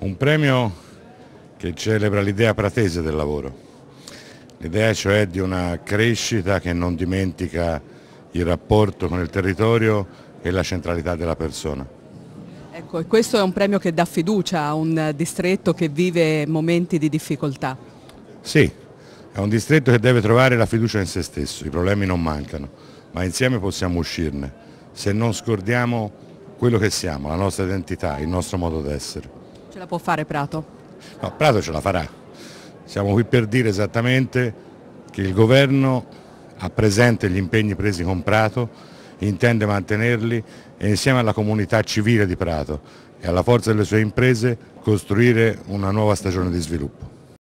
Un premio che celebra l'idea pratese del lavoro, l'idea cioè di una crescita che non dimentica il rapporto con il territorio e la centralità della persona. Ecco, e questo è un premio che dà fiducia a un distretto che vive momenti di difficoltà. Sì, è un distretto che deve trovare la fiducia in se stesso, i problemi non mancano, ma insieme possiamo uscirne se non scordiamo quello che siamo, la nostra identità, il nostro modo d'essere. Ce la può fare Prato? No, Prato ce la farà. Siamo qui per dire esattamente che il governo ha presente gli impegni presi con Prato, intende mantenerli e insieme alla comunità civile di Prato e alla forza delle sue imprese costruire una nuova stagione di sviluppo.